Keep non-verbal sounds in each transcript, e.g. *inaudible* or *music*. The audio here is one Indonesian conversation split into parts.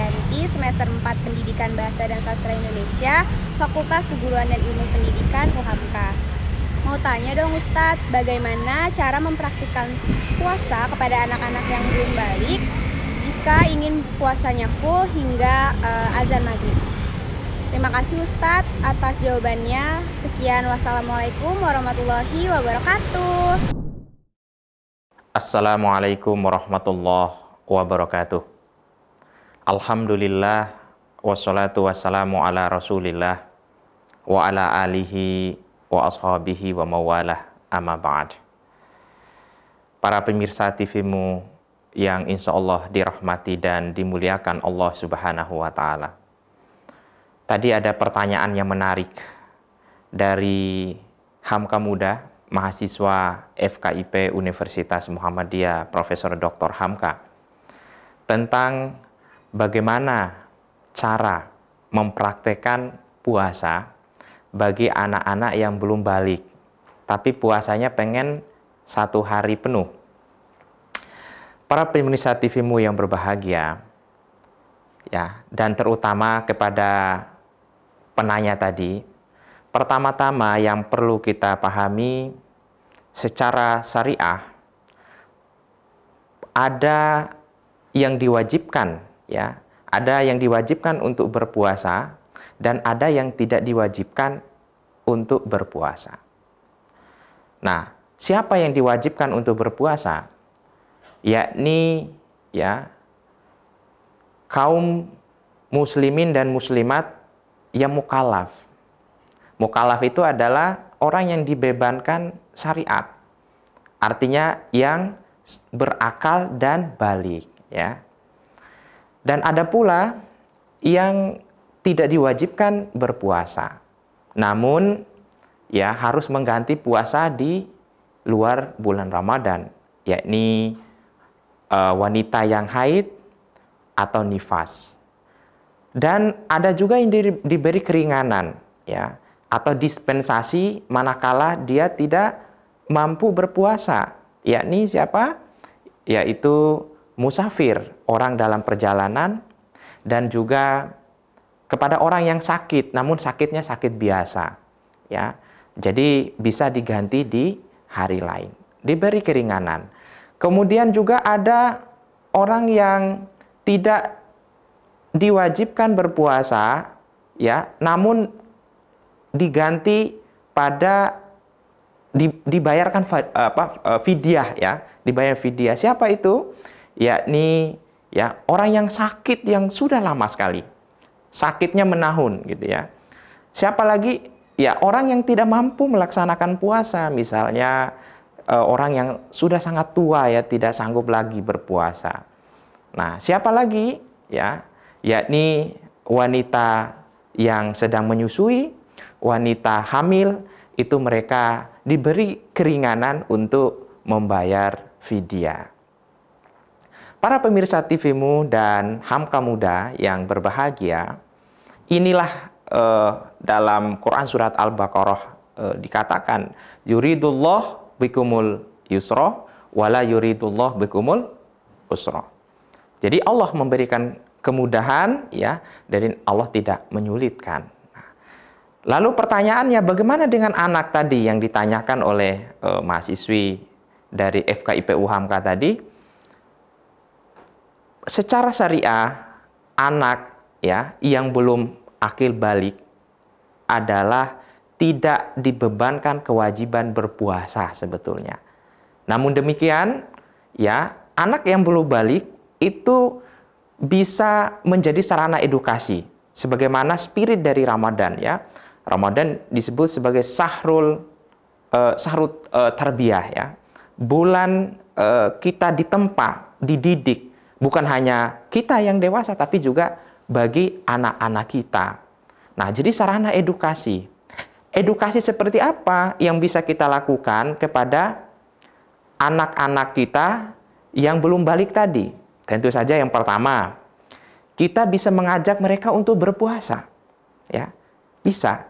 Wijayanti, semester 4 Pendidikan Bahasa dan Sastra Indonesia, Fakultas Keguruan dan Ilmu Pendidikan UHAMKA. Mau tanya dong Ustadz, bagaimana cara mempraktikkan puasa kepada anak-anak yang belum balik jika ingin puasanya full hingga uh, azan maghrib? Terima kasih Ustadz atas jawabannya. Sekian wassalamualaikum warahmatullahi wabarakatuh. Assalamualaikum warahmatullahi wabarakatuh. Alhamdulillah wassalatu wassalamu ala rasulillah wa ala alihi wa ashabihi wa mawalah amma ba'd. Para pemirsa TVmu yang insya Allah dirahmati dan dimuliakan Allah subhanahu wa ta'ala. Tadi ada pertanyaan yang menarik dari Hamka Muda, mahasiswa FKIP Universitas Muhammadiyah Profesor Dr. Hamka tentang bagaimana cara mempraktekkan puasa bagi anak-anak yang belum balik, tapi puasanya pengen satu hari penuh. Para pemirsa TVmu yang berbahagia, ya, dan terutama kepada penanya tadi, pertama-tama yang perlu kita pahami secara syariah ada yang diwajibkan ya ada yang diwajibkan untuk berpuasa dan ada yang tidak diwajibkan untuk berpuasa. Nah, siapa yang diwajibkan untuk berpuasa? Yakni ya kaum muslimin dan muslimat yang mukalaf. Mukalaf itu adalah orang yang dibebankan syariat. Artinya yang berakal dan balik, ya. Dan ada pula yang tidak diwajibkan berpuasa. Namun ya harus mengganti puasa di luar bulan Ramadan, yakni e, wanita yang haid atau nifas. Dan ada juga yang di, diberi keringanan ya atau dispensasi manakala dia tidak mampu berpuasa, yakni siapa? Yaitu musafir, orang dalam perjalanan, dan juga kepada orang yang sakit, namun sakitnya sakit biasa. Ya, jadi bisa diganti di hari lain, diberi keringanan. Kemudian juga ada orang yang tidak diwajibkan berpuasa, ya, namun diganti pada dibayarkan apa eh, fidyah ya, dibayar fidyah. Siapa itu? yakni ya orang yang sakit yang sudah lama sekali. Sakitnya menahun gitu ya. Siapa lagi? Ya orang yang tidak mampu melaksanakan puasa misalnya e, orang yang sudah sangat tua ya tidak sanggup lagi berpuasa. Nah, siapa lagi? Ya, yakni wanita yang sedang menyusui, wanita hamil, itu mereka diberi keringanan untuk membayar fidyah. Para pemirsa TVMU dan Hamka Muda yang berbahagia, inilah eh, dalam Quran surat Al-Baqarah eh, dikatakan yuridullah bikumul yusra wala yuridullah bikumul usro. Jadi Allah memberikan kemudahan ya dari Allah tidak menyulitkan. Nah, lalu pertanyaannya bagaimana dengan anak tadi yang ditanyakan oleh eh, mahasiswi dari FKIP Uhamka tadi? secara syariah anak ya yang belum akil balik adalah tidak dibebankan kewajiban berpuasa sebetulnya. Namun demikian, ya, anak yang belum balik itu bisa menjadi sarana edukasi sebagaimana spirit dari Ramadan ya. Ramadan disebut sebagai sahrul eh, sahrut eh, tarbiyah ya. Bulan eh, kita ditempa, dididik bukan hanya kita yang dewasa, tapi juga bagi anak-anak kita. Nah, jadi sarana edukasi. Edukasi seperti apa yang bisa kita lakukan kepada anak-anak kita yang belum balik tadi? Tentu saja yang pertama, kita bisa mengajak mereka untuk berpuasa. Ya, bisa.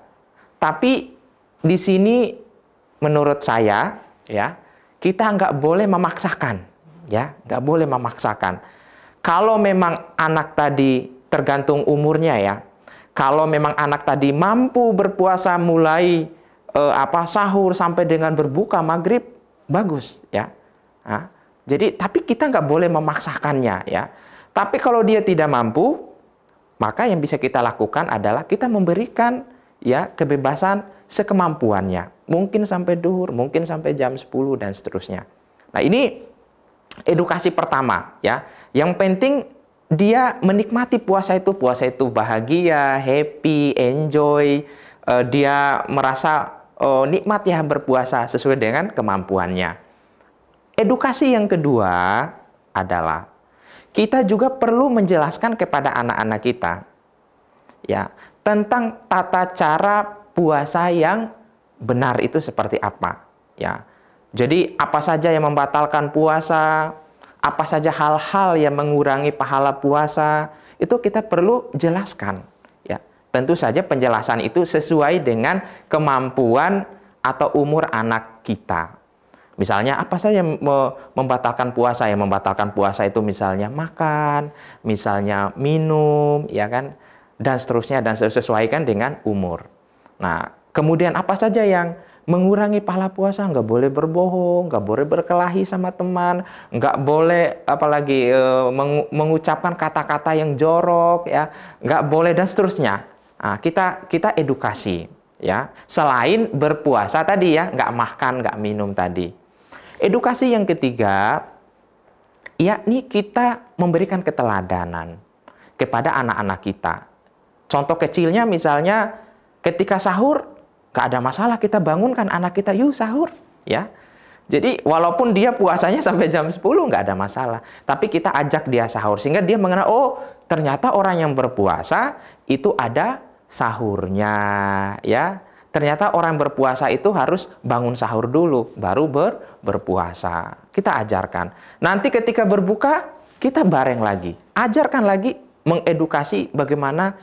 Tapi di sini menurut saya, ya, kita nggak boleh memaksakan. Ya, nggak boleh memaksakan kalau memang anak tadi tergantung umurnya ya. Kalau memang anak tadi mampu berpuasa mulai eh, apa sahur sampai dengan berbuka maghrib, bagus ya. Nah, jadi tapi kita nggak boleh memaksakannya ya. Tapi kalau dia tidak mampu, maka yang bisa kita lakukan adalah kita memberikan ya kebebasan sekemampuannya. Mungkin sampai duhur, mungkin sampai jam 10 dan seterusnya. Nah, ini edukasi pertama ya. Yang penting dia menikmati puasa itu, puasa itu bahagia, happy, enjoy. Uh, dia merasa uh, nikmat ya berpuasa sesuai dengan kemampuannya. Edukasi yang kedua adalah kita juga perlu menjelaskan kepada anak-anak kita ya tentang tata cara puasa yang benar itu seperti apa ya jadi apa saja yang membatalkan puasa, apa saja hal-hal yang mengurangi pahala puasa, itu kita perlu jelaskan. Ya, tentu saja penjelasan itu sesuai dengan kemampuan atau umur anak kita. Misalnya apa saja yang membatalkan puasa? Yang membatalkan puasa itu misalnya makan, misalnya minum, ya kan, dan seterusnya dan sesuaikan dengan umur. Nah, kemudian apa saja yang mengurangi pahala puasa nggak boleh berbohong nggak boleh berkelahi sama teman nggak boleh apalagi e, eh, meng, mengucapkan kata-kata yang jorok ya nggak boleh dan seterusnya nah, kita kita edukasi ya selain berpuasa tadi ya nggak makan nggak minum tadi edukasi yang ketiga yakni kita memberikan keteladanan kepada anak-anak kita contoh kecilnya misalnya ketika sahur Gak ada masalah kita bangunkan anak kita, yuk sahur, ya. Jadi walaupun dia puasanya *laughs* sampai jam 10 nggak ada masalah, tapi kita ajak dia sahur sehingga dia mengenal oh ternyata orang yang berpuasa itu ada sahurnya, ya. Ternyata orang berpuasa itu harus bangun sahur dulu, baru ber berpuasa. Kita ajarkan. Nanti ketika berbuka, kita bareng lagi. Ajarkan lagi mengedukasi bagaimana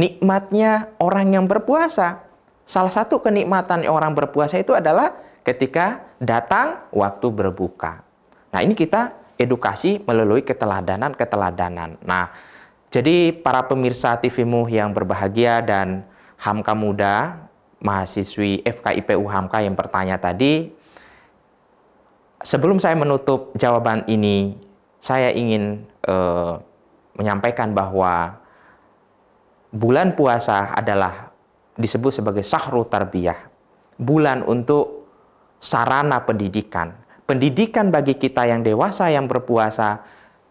nikmatnya orang yang berpuasa. Salah satu kenikmatan orang berpuasa itu adalah ketika datang waktu berbuka. Nah, ini kita edukasi melalui keteladanan-keteladanan. Nah, jadi para pemirsa TVMU yang berbahagia dan Hamka Muda, mahasiswi FKIPU Hamka yang bertanya tadi, sebelum saya menutup jawaban ini, saya ingin eh, menyampaikan bahwa bulan puasa adalah disebut sebagai sahru tarbiyah, bulan untuk sarana pendidikan. Pendidikan bagi kita yang dewasa yang berpuasa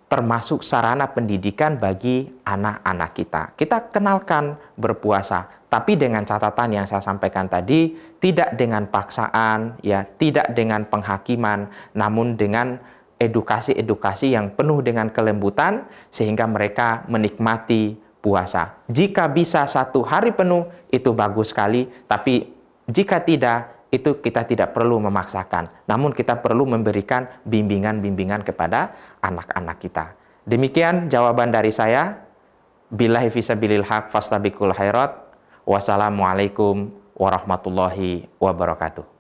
termasuk sarana pendidikan bagi anak-anak kita. Kita kenalkan berpuasa, tapi dengan catatan yang saya sampaikan tadi, tidak dengan paksaan, ya, tidak dengan penghakiman, namun dengan edukasi-edukasi yang penuh dengan kelembutan sehingga mereka menikmati puasa. Jika bisa satu hari penuh, itu bagus sekali, tapi jika tidak, itu kita tidak perlu memaksakan. Namun, kita perlu memberikan bimbingan-bimbingan kepada anak-anak kita. Demikian jawaban dari saya. Billahi fisabilil haq fastabikul khairat. Wassalamualaikum warahmatullahi wabarakatuh.